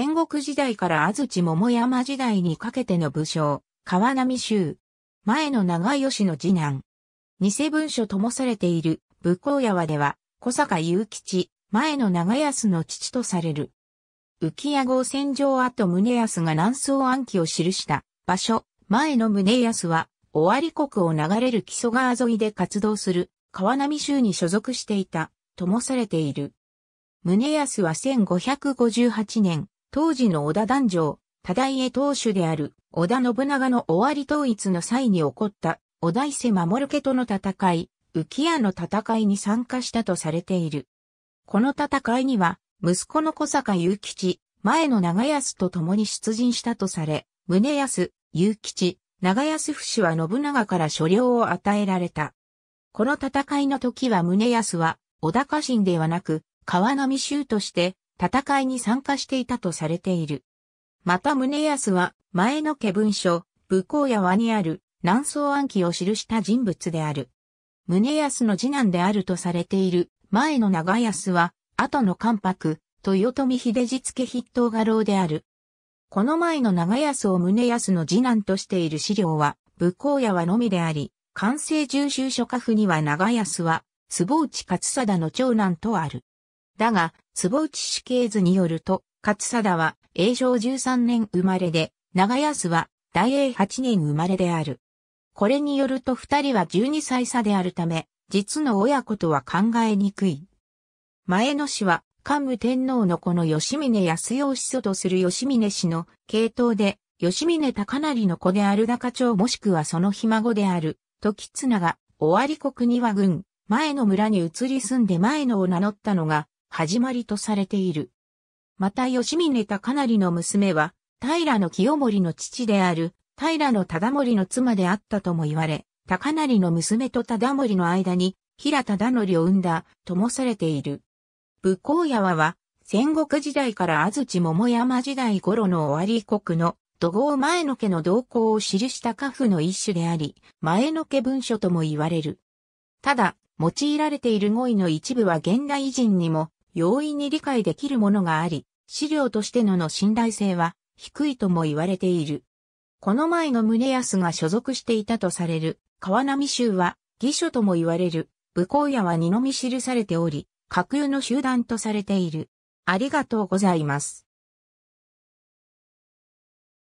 戦国時代から安土桃山時代にかけての武将、川波州。前の長吉の次男。偽文書ともされている武功屋和では、小坂雄吉、前の長安の父とされる。浮屋号戦場跡宗康が南宋暗記を記した場所、前の宗康は、尾張国を流れる木曽川沿いで活動する川波州に所属していた、ともされている。宗康は1558年、当時の織田上、多大家当主である織田信長の終わり統一の際に起こった織田伊勢守家との戦い、浮屋の戦いに参加したとされている。この戦いには、息子の小坂雄吉、前の長安と共に出陣したとされ、宗安、雄吉、長安不死は信長から所領を与えられた。この戦いの時は宗安は、織田家臣ではなく、川波衆として、戦いに参加していたとされている。また宗康は、前の家文書、武功や和にある、南宋暗記を記した人物である。宗康の次男であるとされている、前の長安は、後の関白、豊臣秀次付筆頭画廊である。この前の長安を宗康の次男としている資料は、武功屋はのみであり、関西重修書家府には長安は、坪内勝貞の長男とある。だが、坪内死刑図によると、勝貞は、永正13年生まれで、長安は、大英8年生まれである。これによると二人は12歳差であるため、実の親子とは考えにくい。前野氏は、桓武天皇の子の吉峰康義祖とする吉峰氏の系統で、吉峰高成の子である高町もしくはそのひ孫である、時綱が、尾張国には軍、前の村に移り住んで前野を名乗ったのが、始まりとされている。また吉峰高成の娘は、平の清盛の父である、平の忠盛の妻であったとも言われ、高成の娘と忠盛の間に、平忠則を生んだ、ともされている。武甲山は、戦国時代から安土桃山時代頃の終わり国の土豪前の家の動向を記した家父の一種であり、前の家文書とも言われる。ただ、用いられている語彙の一部は現代人にも容易に理解できるものがあり、資料としてのの信頼性は低いとも言われている。この前の宗康が所属していたとされる川波州は義書とも言われる武功屋は二のみ記されており、架空の集団とされている。ありがとうございます。